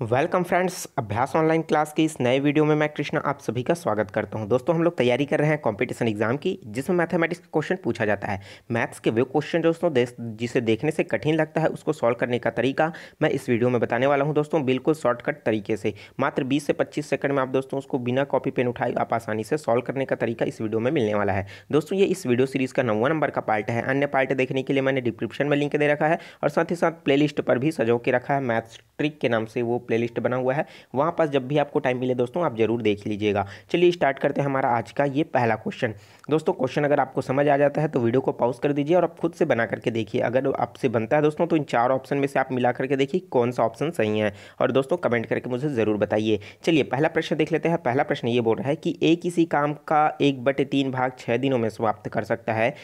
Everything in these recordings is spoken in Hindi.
वेलकम फ्रेंड्स अभ्यास ऑनलाइन क्लास की इस नए वीडियो में मैं कृष्णा आप सभी का स्वागत करता हूं दोस्तों हम लोग तैयारी कर रहे हैं कंपटीशन एग्जाम की जिसमें मैथमेटिक्स का क्वेश्चन पूछा जाता है मैथ्स के वे क्वेश्चन दोस्तों जिसे देखने से कठिन लगता है उसको सॉल्व करने का तरीका मैं इस वीडियो में बताने वाला हूँ दोस्तों बिल्कुल शॉर्टकट तरीके से मात्र बीस से पच्चीस सेकंड में आप दोस्तों उसको बिना कॉपी पेन उठाए आप आसानी से सॉल्व करने का तरीका इस वीडियो में मिलने वाला है दोस्तों ये इस वीडियो सीरीज़ का नवा नंबर का पार्ट है अन्य पार्ट देखने के लिए मैंने डिस्क्रिप्शन में लिंक दे रखा है और साथ ही साथ प्ले पर भी सजो के रखा है मैथ्स ट्रिक के नाम से वो प्लेलिस्ट बना हुआ है वहाँ पास जब भी आपको टाइम मिले दोस्तों आप जरूर देख लीजिएगा चलिए स्टार्ट करते हैं हमारा आज का ये पहला क्वेश्चन दोस्तों क्वेश्चन अगर आपको समझ आ जाता है तो वीडियो को पॉज कर दीजिए और आप खुद से बना करके देखिए अगर आपसे बनता है दोस्तों तो इन चार ऑप्शन में से आप मिला करके देखिए कौन सा ऑप्शन सही है और दोस्तों कमेंट करके मुझे ज़रूर बताइए चलिए पहला प्रश्न देख लेते हैं पहला प्रश्न ये बोल रहा है कि ए किसी काम का एक बटे तीन भाग छः दिनों में समाप्त कर सकता है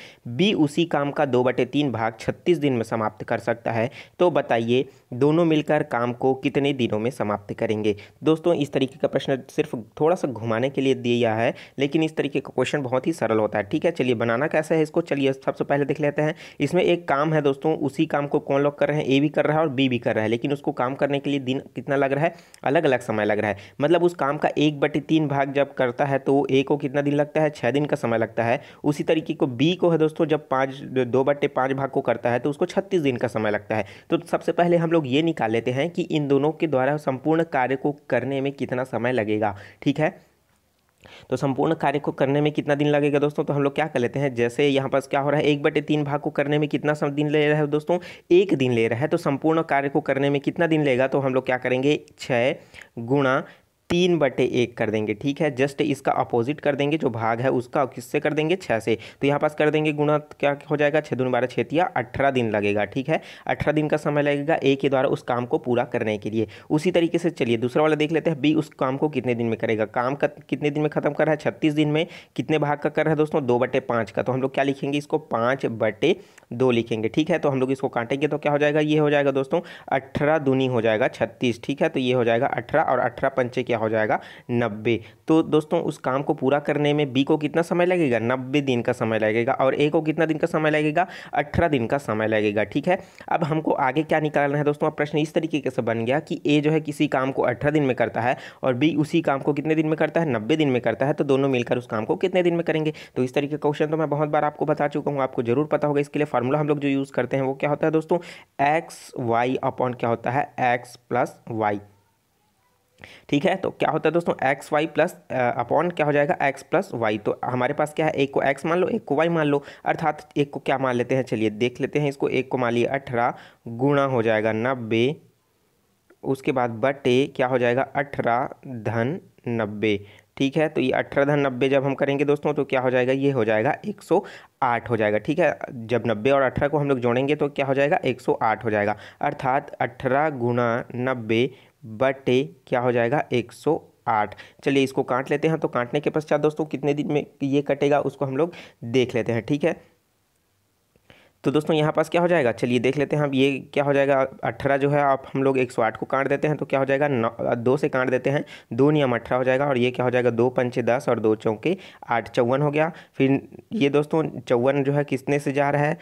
बी उसी काम का दो बटे तीन भाग छत्तीस दिन में समाप्त कर सकता है तो बताइए दोनों मिलकर काम को कितने दिनों दिनों में समाप्त करेंगे दोस्तों इस तरीके का प्रश्न सिर्फ थोड़ा सा घुमाने के लिए दिया है लेकिन इस तरीके का क्वेश्चन बहुत ही सरल होता है ठीक है चलिए बनाना कैसा है इसको चलिए सबसे पहले देख लेते हैं इसमें एक काम है दोस्तों उसी काम को कौन लोग कर रहे हैं ए भी कर रहा है और बी भी कर रहा है लेकिन उसको काम करने के लिए दिन कितना लग रहा है अलग अलग समय लग रहा है मतलब उस काम का एक बटे तीन भाग जब करता है तो ए को कितना दिन लगता है छः दिन का समय लगता है उसी तरीके को बी को है दोस्तों जब पाँच दो बटे पाँच भाग को करता है तो उसको छत्तीस दिन का समय लगता है तो सबसे पहले हम लोग ये निकाल लेते हैं कि इन दोनों के द्वारा द्वारा संपूर्ण कार्य को करने में कितना समय लगेगा ठीक है तो संपूर्ण कार्य को करने में कितना दिन लगेगा दोस्तों तो हम लोग क्या कर लेते हैं जैसे यहाँ पर क्या हो रहा है एक बटे तीन भाग को करने में कितना दिन ले रहा है दोस्तों एक दिन ले रहा है तो संपूर्ण कार्य को करने में कितना दिन लेगा तो हम लोग क्या करेंगे छः गुणा तीन बटे एक कर देंगे ठीक है जस्ट इसका अपोजिट कर देंगे जो भाग है उसका किससे कर देंगे छः से तो यहाँ पास कर देंगे गुणा क्या हो जाएगा छः दून बारह छेतिया अठारह दिन लगेगा ठीक है अठारह दिन का समय लगेगा ए के द्वारा उस काम को पूरा करने के लिए उसी तरीके से चलिए दूसरा वाला देख लेते हैं बी उस काम को कितने दिन में करेगा काम का कितने दिन में खत्म कर रहा है छत्तीस दिन में कितने भाग का कर रहा है दोस्तों दो बटे पाँच का तो हम लोग क्या लिखेंगे इसको पाँच बटे दो लिखेंगे ठीक है तो हम लोग इसको काटेंगे तो क्या हो जाएगा ये हो जाएगा दोस्तों अठारह दूनी हो जाएगा छत्तीस ठीक है तो ये हो जाएगा अठारह और अठारह पंचे क्या हो जाएगा नब्बे तो दोस्तों उस काम को पूरा करने में बी को कितना समय लगेगा नब्बे दिन का समय लगेगा और ए को कितना दिन का समय लगेगा अठारह दिन का समय लगेगा ठीक है अब हमको आगे क्या निकालना है दोस्तों अब प्रश्न इस तरीके से बन गया कि ए जो है किसी काम को अठारह दिन में करता है और बी उसी काम को कितने दिन में करता है नब्बे दिन में करता है तो दोनों मिलकर उस काम को कितने दिन में करेंगे तो इस तरीके का क्वेश्चन तो मैं बहुत बार आपको बता चुका हूँ आपको जरूर पता होगा इसके लिए फॉर्मूला हम लोग जो यूज़ करते हैं वो क्या होता है दोस्तों एक्स वाई अपॉन क्या होता है एक्स प्लस वाई ठीक है तो क्या होता है दोस्तों एक्स वाई प्लस अपॉन क्या हो जाएगा एक्स प्लस वाई तो हमारे पास क्या है एक को एक्स मान लो एक को वाई मान लो अर्थात एक को क्या मान लेते हैं चलिए देख लेते हैं इसको एक को मान लिए अठारह गुणा हो जाएगा नब्बे उसके बाद बटे क्या हो जाएगा अठारह धन नब्बे ठीक है तो ये अठारह धन नब्बे जब हम करेंगे दोस्तों तो क्या हो जाएगा ये हो जाएगा एक सौ आठ हो जाएगा ठीक है जब नब्बे और अठारह को हम लोग जोड़ेंगे तो क्या हो जाएगा एक सौ आठ हो जाएगा अर्थात अठारह गुणा नब्बे बटे क्या हो जाएगा एक सौ आठ चलिए इसको काट लेते हैं तो काटने के पश्चात दोस्तों कितने दिन में ये कटेगा उसको हम लोग देख लेते हैं ठीक है तो दोस्तों यहाँ पास क्या हो जाएगा चलिए देख लेते हैं अब ये क्या हो जाएगा अट्ठारह जो है आप हम लोग एक सौ आठ को काट देते हैं तो क्या हो जाएगा नौ दो से काट देते हैं दो नियम अट्ठारह हो जाएगा और ये क्या हो जाएगा दो पंचे दस और दो चौके आठ चौवन हो गया फिर ये दोस्तों चौवन जो है किसने से जा रहा है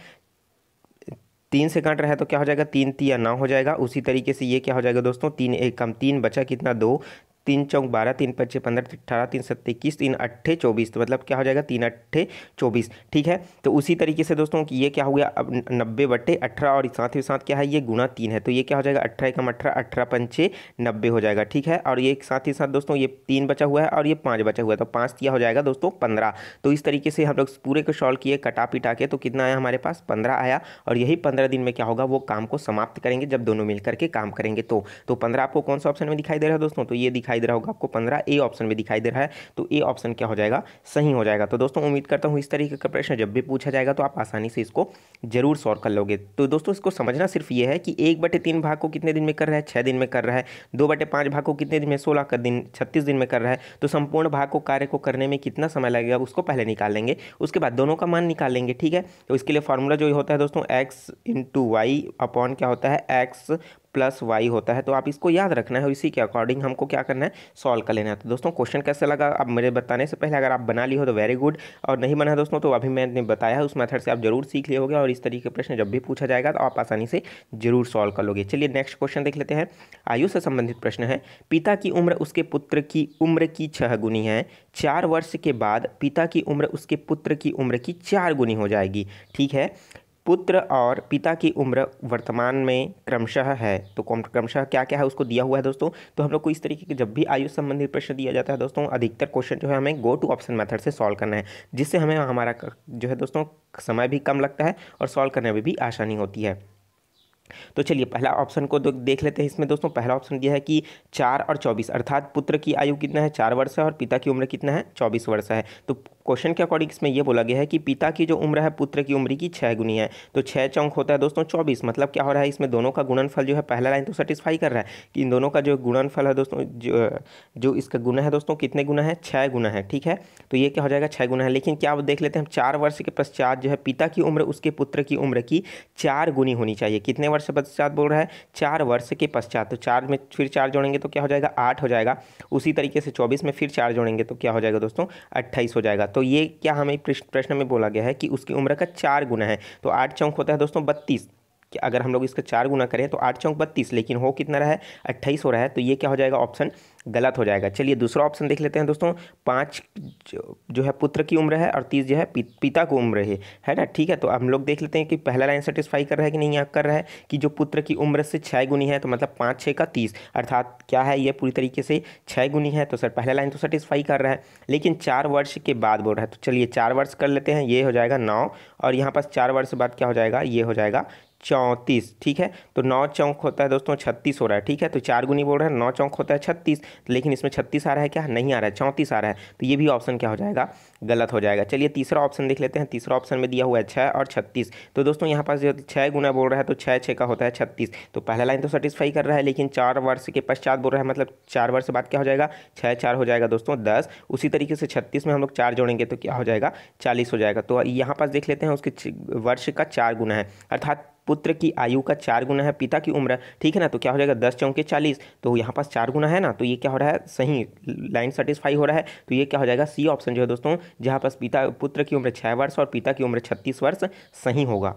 तीन से काट रहा है तो क्या हो जाएगा तीन तिया नौ हो जाएगा उसी तरीके से ये क्या हो जाएगा दोस्तों तीन एक कम तीन बचा कितना दो तीन चौक बारह तीन पच्चे पंद्रह अठारह तीन सत्तर इक्कीस तीन अट्ठे चौबीस तो मतलब क्या हो जाएगा तीन अट्ठे चौबीस ठीक है तो उसी तरीके से दोस्तों कि ये क्या हो गया अब नब्बे बटे अठारह और साथ ही साथ क्या है ये गुणा तीन है तो ये क्या हो जाएगा अठारह एकम अठारह अठारह पंचे नब्बे हो जाएगा ठीक है और ये साथ ही साथ दोस्तों ये तीन बचा हुआ है और ये पाँच बचा हुआ है तो पाँच किया हो जाएगा दोस्तों पंद्रह तो इस तरीके से हम लोग पूरे को सॉल्व किए कटा पिटा के तो कितना आया हमारे पास पंद्रह आया और यही पंद्रह दिन में क्या होगा वो काम को समाप्त करेंगे जब दोनों मिलकर के काम करेंगे तो, तो पंद्रह आपको कौन सा ऑप्शन में दिखाई दे रहा है दोस्तों तो ये दिखाई दिखाई दे रहा होगा आपको पंद्रह ए ऑप्शन में दिखाई दे रहा है तो ए ऑप्शन क्या हो जाएगा सही हो जाएगा तो दोस्तों उम्मीद करता हूँ इस तरीके का प्रश्न जब भी पूछा जाएगा तो आप आसानी से इसको जरूर सॉल्व कर लोगे तो दोस्तों इसको समझना सिर्फ ये है कि एक बटे तीन भाग को कितने दिन में कर रहा है छः दिन में कर रहा है दो बटे पाँच भाग को कितने दिन में सोलह कर दिन छत्तीस दिन में कर रहा है तो संपूर्ण भाग को कार्य को करने में कितना समय लगेगा उसको पहले निकाल लेंगे उसके बाद दोनों का मान निकाल लेंगे ठीक है तो इसके लिए फॉर्मूला जो होता है दोस्तों एक्स इंटू वाई अपॉन क्या होता है एक्स प्लस वाई होता है तो आप इसको याद रखना है इसी के अकॉर्डिंग हमको क्या करना है सॉल्व कर लेना है तो दोस्तों क्वेश्चन कैसे लगा अब मेरे बताने से पहले अगर आप बना लिए हो तो वेरी गुड और नहीं बना दोस्तों तो अभी मैंने बताया है उस मेथड से आप जरूर सीख लिए होगे और इस तरीके के प्रश्न जब भी पूछा जाएगा तो आप आसानी से जरूर सॉल्व कर लोगे चलिए नेक्स्ट क्वेश्चन देख लेते हैं आयु से संबंधित प्रश्न है पिता की उम्र उसके पुत्र की उम्र की छह गुनी है चार वर्ष के बाद पिता की उम्र उसके पुत्र की उम्र की चार गुनी हो जाएगी ठीक है पुत्र और पिता की उम्र वर्तमान में क्रमशः है तो क्रमशः क्या क्या है उसको दिया हुआ है दोस्तों तो हम लोग को इस तरीके के जब भी आयु संबंधित प्रश्न दिया जाता है दोस्तों अधिकतर क्वेश्चन जो है हमें गो टू ऑप्शन मेथड से सॉल्व करना है जिससे हमें हमारा जो है दोस्तों समय भी कम लगता है और सॉल्व करने में भी आसानी होती है तो चलिए पहला ऑप्शन को देख लेते हैं इसमें दोस्तों पहला ऑप्शन दिया है कि चार और चौबीस अर्थात पुत्र की आयु कितना है चार वर्ष है और पिता की उम्र कितना है चौबीस वर्ष है तो क्वेश्चन के अकॉर्डिंग इसमें यह बोला गया है कि पिता की जो उम्र है पुत्र की उम्र की छः गुनी है तो छः चौंक होता है दोस्तों चौबीस मतलब क्या हो रहा है इसमें दोनों का गुणनफल जो है पहला लाइन तो सेटिस्फाई कर रहा है कि इन दोनों का जो गुणनफल है दोस्तों जो जो इसका गुना है दोस्तों कितने गुना है छः गुना है ठीक है तो ये क्या हो जाएगा छः गुना है लेकिन क्या आप देख लेते हैं हम चार वर्ष के पश्चात जो है पिता की उम्र उसके पुत्र की उम्र की चार गुनी होनी चाहिए कितने वर्ष पश्चात बोल रहा है चार वर्ष के पश्चात तो चार में फिर चार जोड़ेंगे तो क्या हो जाएगा आठ हो जाएगा उसी तरीके से चौबीस में फिर चार जोड़ेंगे तो क्या हो जाएगा दोस्तों अट्ठाईस हो जाएगा तो ये क्या हमें प्रश्न में बोला गया है कि उसकी उम्र का चार गुना है तो आठ चौंक होता है दोस्तों बत्तीस कि अगर हम लोग इसका चार गुना करें तो आठ चौंक बत्तीस लेकिन हो कितना रहा है अट्ठाईस हो रहा है तो ये क्या हो जाएगा ऑप्शन गलत हो जाएगा चलिए दूसरा ऑप्शन देख लेते हैं दोस्तों पाँच जो है पुत्र की उम्र है और तीस जो है पिता की उम्र है है ना ठीक है तो हम लोग देख लेते हैं कि पहला लाइन सेटिस्फाई कर रहा है कि नहीं यहाँ कर रहा है कि जो पुत्र की उम्र से छः गुनी है तो मतलब पाँच छः का तीस अर्थात क्या है ये पूरी तरीके से छः गुनी है तो सर पहला लाइन तो सेटिस्फाई कर रहा है लेकिन चार वर्ष के बाद बोल रहा है तो चलिए चार वर्ष कर लेते हैं ये हो जाएगा नौ और यहाँ पास चार वर्ष बाद क्या हो जाएगा ये हो जाएगा चौंतीस ठीक है तो नौ चौंक होता है दोस्तों छत्तीस हो रहा है ठीक है तो चार गुनी बोल रहे हैं नौ चौंक होता है छत्तीस लेकिन इसमें छत्तीस आ रहा है क्या नहीं आ रहा है चौंतीस आ रहा है तो ये भी ऑप्शन क्या हो जाएगा गलत हो जाएगा चलिए तीसरा ऑप्शन देख लेते हैं तीसरा ऑप्शन में दिया हुआ है छः और छत्तीस तो दोस्तों यहाँ पास जो छः गुना बोल रहा है तो छः छः का होता है छत्तीस तो पहला लाइन तो सेटिस्फाई कर रहा है लेकिन चार वर्ष के पश्चात बोल रहा है मतलब चार वर्ष बाद क्या हो जाएगा छः चार हो जाएगा दोस्तों दस उसी तरीके से छत्तीस में हम लोग चार जोड़ेंगे तो क्या हो जाएगा चालीस हो जाएगा तो यहाँ पास देख लेते हैं उसके वर्ष का चार गुना है अर्थात पुत्र की आयु का चार गुना है पिता की उम्र ठीक है ना तो क्या हो जाएगा दस चौके चालीस तो यहाँ पास चार गुना है ना तो ये क्या हो रहा है सही लाइन सेटिस्फाई हो रहा है तो ये क्या हो जाएगा सी ऑप्शन जो है दोस्तों जहाँ पास पिता पुत्र की उम्र छः वर्ष और पिता की उम्र छत्तीस वर्ष सही होगा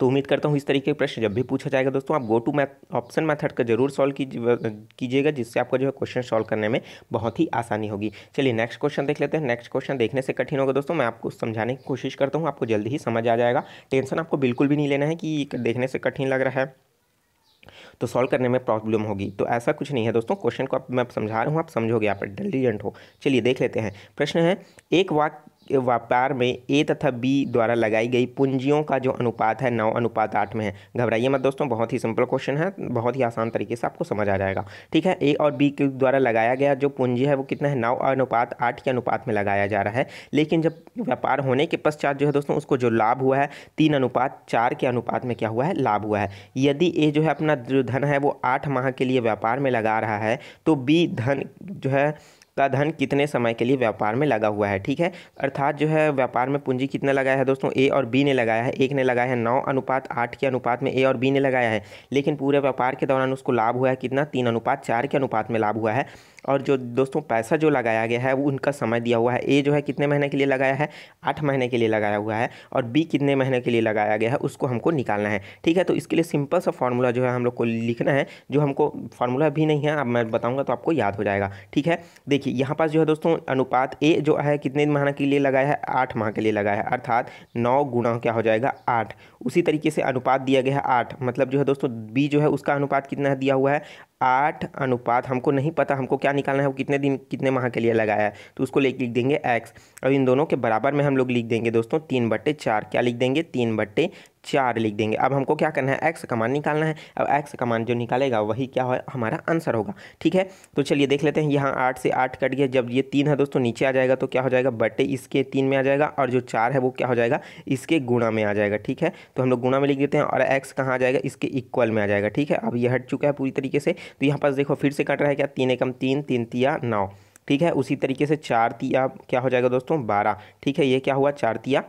तो उम्मीद करता हूँ इस तरीके के प्रश्न जब भी पूछा जाएगा दोस्तों आप go to math option method का जरूर सॉल्व कीजिएगा जिससे आपको जो है क्वेश्चन सॉल्व करने में बहुत ही आसानी होगी चलिए नेक्स्ट क्वेश्चन देख लेते हैं नेक्स्ट क्वेश्चन देखने से कठिन होगा दोस्तों मैं आपको समझाने की कोशिश करता हूँ आपको जल्दी ही समझ आ जाएगा टेंशन आपको बिल्कुल भी नहीं लेना है कि देखने से कठिन लग रहा है तो सॉल्व करने में प्रॉब्लम होगी तो ऐसा कुछ नहीं है दोस्तों क्वेश्चन को आप मैं समझा रहा हूँ आप समझोगे आप इंटेलिजेंट हो चलिए देख लेते हैं प्रश्न है एक वाक्य व्यापार में ए तथा बी द्वारा लगाई गई पूंजियों का जो अनुपात है नौ अनुपात आठ में है घबराइए मत दोस्तों बहुत ही सिंपल क्वेश्चन है बहुत ही आसान तरीके से आपको समझ आ जाएगा ठीक है ए और बी के द्वारा लगाया गया जो पूंजी है वो कितना है नौ अनुपात आठ के अनुपात में लगाया जा रहा है लेकिन जब व्यापार होने के पश्चात जो है दोस्तों उसको जो लाभ हुआ है तीन अनुपात चार के अनुपात में क्या हुआ है लाभ हुआ है यदि ए जो है अपना जो धन है वो आठ माह के लिए व्यापार में लगा रहा है तो बी धन जो है का धन कितने समय के लिए व्यापार में लगा हुआ है ठीक है अर्थात जो है व्यापार में पूंजी कितना लगाया है दोस्तों ए और बी ने लगाया है एक ने लगाया है नौ अनुपात आठ के अनुपात में ए और बी ने लगाया है लेकिन पूरे व्यापार के दौरान उसको लाभ हुआ है कितना तीन अनुपात चार के अनुपात में लाभ हुआ है और जो दोस्तों पैसा जो लगाया गया है वो उनका समय दिया हुआ है ए जो है कितने महीने के लिए लगाया है आठ महीने के लिए लगाया हुआ है और बी कितने महीने के लिए लगाया गया है उसको हमको निकालना है ठीक है तो इसके लिए सिंपल सा फॉर्मूला जो है हम लोग को लिखना है जो हमको फार्मूला भी नहीं है अब मैं बताऊँगा तो आपको याद हो जाएगा ठीक है देखिए यहाँ पास जो है दोस्तों अनुपात ए जो है कितने महीने के लिए लगाया है आठ माह के लिए लगाया है अर्थात नौ गुणा क्या हो जाएगा आठ उसी तरीके से अनुपात दिया गया है आठ मतलब जो है दोस्तों बी जो है उसका अनुपात कितना दिया हुआ है आठ अनुपात हमको नहीं पता हमको क्या निकालना है वो कितने दिन कितने माह के लिए लगाया है तो उसको लिख लिख देंगे एक्स और इन दोनों के बराबर में हम लोग लिख देंगे दोस्तों तीन बट्टे चार क्या लिख देंगे तीन बट्टे चार लिख देंगे अब हमको क्या करना है एक्स का मान निकालना है अब एक्स का मान जो निकालेगा वही क्या हो हमारा आंसर होगा ठीक है तो चलिए देख लेते हैं यहाँ आठ से आठ कट गया जब ये तीन है दोस्तों नीचे आ जाएगा तो क्या हो जाएगा बटे इसके तीन में आ जाएगा और जो चार है वो क्या हो जाएगा इसके गुणा में आ जाएगा ठीक है तो हम लोग गुणा में लिख देते हैं और एक्स कहाँ आ जाएगा इसके इक्वल में आ जाएगा ठीक है अब ये हट चुका है पूरी तरीके से तो यहाँ पास देखो फिर से कट रहा है क्या तीन एकम तीन तीन तिया नौ ठीक है उसी तरीके से चार तिया क्या हो जाएगा दोस्तों बारह ठीक है ये क्या हुआ चार तिया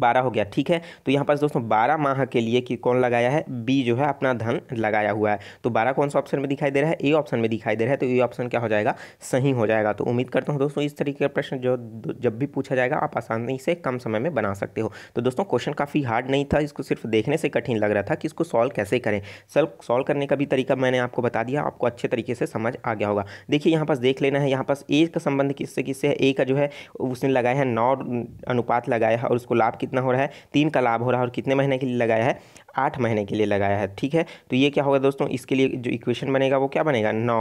बारह हो गया ठीक है तो यहाँ पास दोस्तों बारह माह के लिए कि कौन लगाया है बी जो है अपना धन लगाया हुआ है तो बारह कौन सा ऑप्शन में दिखाई दे रहा है ए ऑप्शन में दिखाई दे रहा है तो ए ऑप्शन क्या हो जाएगा सही हो जाएगा तो उम्मीद करता हूँ दोस्तों इस तरीके का प्रश्न जो जब भी पूछा जाएगा आप आसानी से कम समय में बना सकते हो तो दोस्तों क्वेश्चन काफ़ी हार्ड नहीं था इसको सिर्फ देखने से कठिन लग रहा था कि इसको सॉल्व कैसे करें सल्व सॉल्व करने का भी तरीका मैंने आपको बता दिया आपको अच्छे तरीके से समझ आ गया होगा देखिए यहाँ पास देख लेना है यहाँ पास ए का संबंध किससे किससे है ए का जो है उसने लगाया है नौ अनुपात लगाया है और उसको लाभ कितना हो रहा है तीन का लाभ हो रहा है और कितने महीने के लिए लगाया है आठ महीने के लिए लगाया है ठीक है तो ये क्या होगा दोस्तों इसके लिए जो इक्वेशन बनेगा वो क्या बनेगा नौ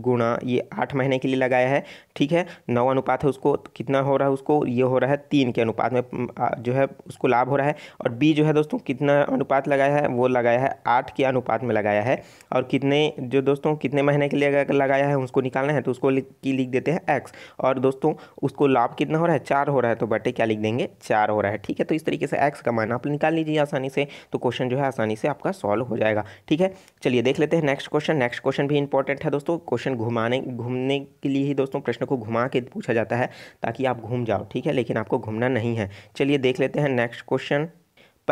गुणा ये आठ महीने के लिए लगाया है ठीक है नौ अनुपात है उसको तो कितना हो रहा है उसको ये हो रहा है तीन के अनुपात में जो है उसको लाभ हो रहा है और बी जो है दोस्तों कितना अनुपात लगाया है वो लगाया है आठ के अनुपात में लगाया है और कितने जो दोस्तों कितने महीने के लिए लगाया है उसको निकालना है तो उसको की लिख देते हैं एक्स और दोस्तों उसको लाभ कितना हो रहा है चार हो रहा है तो बटे क्या लिख देंगे चार हो रहा है ठीक है तो इस तरीके से एक्स का मान आप निकाल लीजिए आसानी से तो क्वेश्चन जो है आसानी से आपका सॉल्व हो जाएगा ठीक है चलिए देख लेते हैं नेक्स्ट क्वेश्चन नेक्स्ट क्वेश्चन भी इंपॉर्टेंट है दोस्तों क्वेश्चन क्वेश्चन घुमाने घूमने के लिए ही दोस्तों प्रश्न को घुमा के पूछा जाता है ताकि आप घूम जाओ ठीक है लेकिन आपको घूमना नहीं है चलिए देख लेते हैं नेक्स्ट क्वेश्चन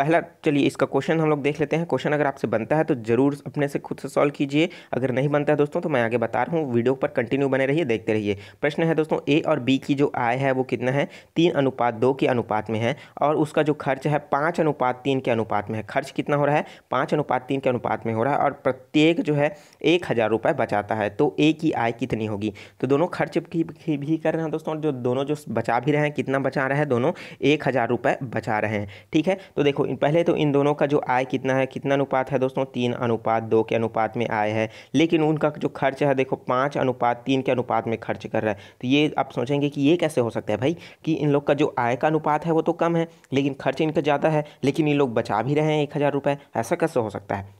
पहला चलिए इसका क्वेश्चन हम लोग देख लेते हैं क्वेश्चन अगर आपसे बनता है तो ज़रूर अपने से खुद से सॉल्व कीजिए अगर नहीं बनता है दोस्तों तो मैं आगे बता रहा हूँ वीडियो पर कंटिन्यू बने रहिए देखते रहिए प्रश्न है दोस्तों ए और बी की जो आय है वो कितना है तीन अनुपात दो के अनुपात में है और उसका जो खर्च है पाँच अनुपात तीन के अनुपात में है खर्च कितना हो रहा है पाँच अनुपात तीन के अनुपात में हो रहा है और प्रत्येक जो है एक हज़ार रुपये बचाता है तो ए की आय कितनी होगी तो दोनों खर्च की भी कर रहे हैं दोस्तों जो दोनों जो बचा भी रहे हैं कितना बचा रहे हैं दोनों एक हज़ार रुपये बचा रहे हैं ठीक है तो देखो पहले तो इन दोनों का जो आय कितना है कितना अनुपात है दोस्तों तीन अनुपात दो के अनुपात में आय है लेकिन उनका जो खर्च है देखो पाँच अनुपात तीन के अनुपात में खर्च कर रहा है तो ये आप सोचेंगे कि ये कैसे हो सकता है भाई कि इन लोग का जो आय का अनुपात है वो तो कम है लेकिन खर्च इनका ज़्यादा है लेकिन ये लोग बचा भी रहे हैं एक हज़ार रुपये ऐसा कैसे हो सकता है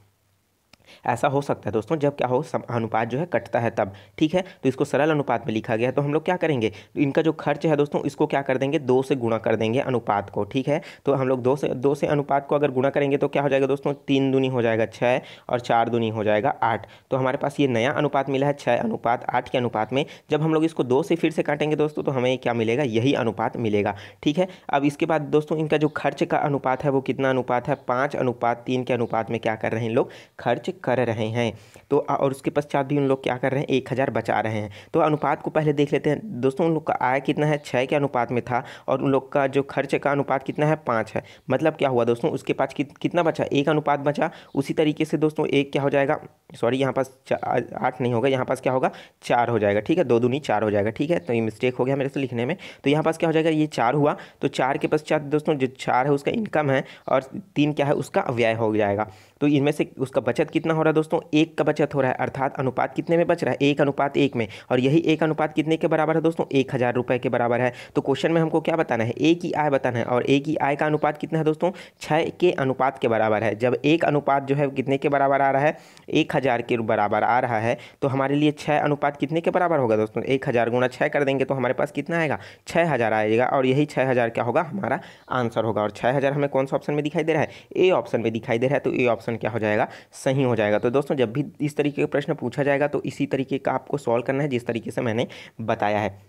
ऐसा हो सकता है दोस्तों जब क्या हो अनुपात जो है कटता है तब ठीक है तो इसको सरल अनुपात में लिखा गया है तो हम लोग क्या करेंगे इनका जो खर्च है दोस्तों इसको क्या कर देंगे दो से गुणा कर देंगे अनुपात को ठीक है तो हम लोग दो से दो से अनुपात को अगर गुणा करेंगे तो क्या हो जाएगा दोस्तों तीन दुनी हो जाएगा छः और चार दुनी हो जाएगा आठ तो हमारे पास ये नया अनुपात मिला है छः अनुपात आठ के अनुपात में जब हम लोग इसको दो से फिर से काटेंगे दोस्तों तो हमें क्या मिलेगा यही अनुपात मिलेगा ठीक है अब इसके बाद दोस्तों इनका जो खर्च का अनुपात है वो कितना अनुपात है पाँच अनुपात तीन के अनुपात में क्या कर रहे हैं लोग खर्च कर कर रहे हैं तो और उसके पश्चात भी उन लोग क्या कर रहे हैं एक हज़ार बचा रहे हैं तो अनुपात को पहले देख लेते हैं दोस्तों उन लोग का आय कितना है छः के अनुपात में था और उन लोग का जो खर्च का अनुपात कितना है पाँच है मतलब क्या हुआ दोस्तों उसके पास कितना बचा एक अनुपात बचा उसी तरीके से दोस्तों एक क्या हो जाएगा सॉरी यहाँ पास आठ नहीं होगा यहाँ पास क्या होगा चार हो जाएगा ठीक है दो दूनी चार हो जाएगा ठीक है तो ये मिस्टेक हो गया मेरे से लिखने में तो यहाँ पास क्या हो जाएगा ये चार हुआ तो चार के पास चार दोस्तों जो चार है उसका इनकम है और तीन क्या है उसका व्यय हो जाएगा तो इनमें से उसका बचत कितना हो रहा है दोस्तों एक का बचत हो रहा है अर्थात अनुपात कितने में बच रहा है एक अनुपात एक में और यही एक अनुपात कितने के बराबर है दोस्तों एक हज़ार रुपये के बराबर है तो क्वेश्चन में हमको क्या बताना है एक ही आय बताना है और एक ही आय का अनुपात कितना है दोस्तों छः के अनुपात के बराबर है जब एक अनुपात जो है कितने के बराबर आ रहा है एक हज़ार के बराबर आ रहा है तो हमारे लिए छः अनुपात कितने के बराबर होगा दोस्तों एक हज़ार गुणा छः कर देंगे तो हमारे पास कितना आएगा छः हज़ार आएगा और यही छः हज़ार क्या होगा हमारा आंसर होगा और छः हज़ार हमें कौन सा ऑप्शन में दिखाई दे रहा है ए ऑप्शन में दिखाई दे रहा है तो ए ऑप्शन क्या हो जाएगा सही हो जाएगा तो दोस्तों जब भी इस तरीके का प्रश्न पूछा जाएगा तो इसी तरीके का आपको सॉल्व करना है जिस तरीके से मैंने बताया है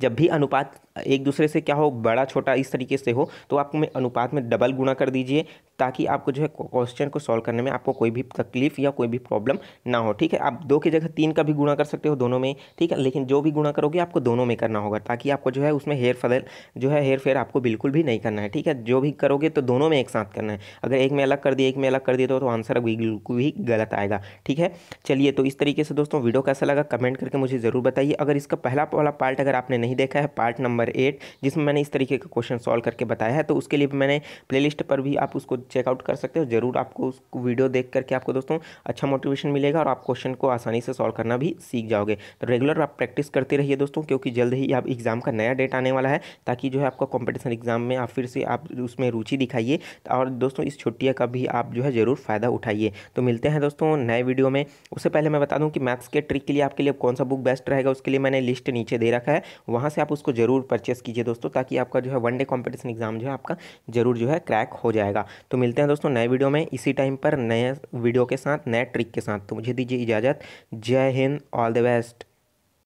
जब भी अनुपात एक दूसरे से क्या हो बड़ा छोटा इस तरीके से हो तो आप में अनुपात में डबल गुणा कर दीजिए ताकि आपको जो है क्वेश्चन को सॉल्व करने में आपको कोई भी तकलीफ या कोई भी प्रॉब्लम ना हो ठीक है आप दो की जगह तीन का भी गुणा कर सकते हो दोनों में ठीक है लेकिन जो भी गुणा करोगे आपको दोनों में करना होगा ताकि आपको जो है उसमें हेयर फदल जो है हेयर फेयर आपको बिल्कुल भी नहीं करना है ठीक है जो भी करोगे तो दोनों में एक साथ करना है अगर एक में अलग कर दिए एक में अलग कर दिए तो आंसर तो बिल्कुल भी गलत आएगा ठीक है चलिए तो इस तरीके से दोस्तों वीडियो कैसा लगा कमेंट करके मुझे ज़रूर बताइए अगर इसका पहला वाला पार्ट अगर आपने नहीं देखा है पार्ट नंबर एट जिसमें मैंने इस तरीके का क्वेश्चन सॉल्व करके बताया है तो उसके लिए मैंने प्लेलिस्ट पर भी आप उसको चेकआउट कर सकते हो ज़रूर आपको उस वीडियो देख करके आपको दोस्तों अच्छा मोटिवेशन मिलेगा और आप क्वेश्चन को आसानी से सॉल्व करना भी सीख जाओगे तो रेगुलर आप प्रैक्टिस करते रहिए दोस्तों क्योंकि जल्द ही आप एग्ज़ाम का नया डेट आने वाला है ताकि जो है आपका कॉम्पिटिशन एग्ज़ाम में आप फिर से आप उसमें रुचि दिखाइए और दोस्तों इस छुट्टियाँ का भी आप जो है ज़रूर फ़ायदा उठाइए तो मिलते हैं दोस्तों नए वीडियो में उससे पहले मैं बता दूँ कि मैथ्स के ट्रिक के लिए आपके लिए कौन सा बुक बेस्ट रहेगा उसके लिए मैंने लिस्ट नीचे दे रखा है वहाँ से आप उसको ज़रूर परचेस कीजिए दोस्तों ताकि आपका जो है वन डे कॉम्पिटिशन एग्ज़ाम जो है आपका ज़रूर जो है क्रैक हो जाएगा तो तो मिलते हैं दोस्तों नए वीडियो में इसी टाइम पर नए वीडियो के साथ नए ट्रिक के साथ तो मुझे दीजिए इजाज़त जय हिंद ऑल द बेस्ट